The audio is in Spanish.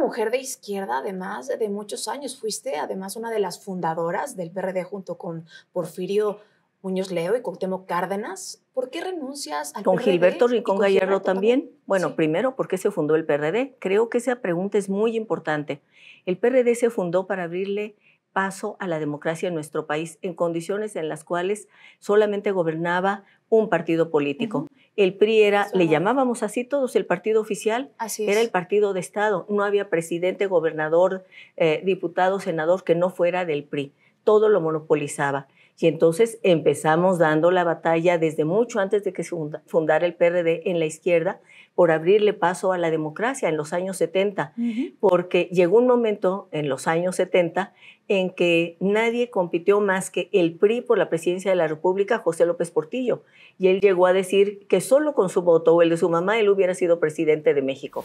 mujer de izquierda, además de muchos años. Fuiste, además, una de las fundadoras del PRD junto con Porfirio Muñoz Leo y Cuauhtémoc Cárdenas. ¿Por qué renuncias al con Gilberto Rincón con Gallardo también? Bueno, primero, ¿por qué se fundó el PRD? Creo que esa pregunta es muy importante. El PRD se fundó para abrirle paso a la democracia en nuestro país en condiciones en las cuales solamente gobernaba un partido político. El PRI era, le llamábamos así todos, el partido oficial, era el partido de Estado. No había presidente, gobernador, eh, diputado, senador que no fuera del PRI. Todo lo monopolizaba. Y entonces empezamos dando la batalla desde mucho antes de que se fundara el PRD en la izquierda por abrirle paso a la democracia en los años 70, porque llegó un momento en los años 70 en que nadie compitió más que el PRI por la presidencia de la República, José López Portillo, y él llegó a decir que solo con su voto o el de su mamá él hubiera sido presidente de México.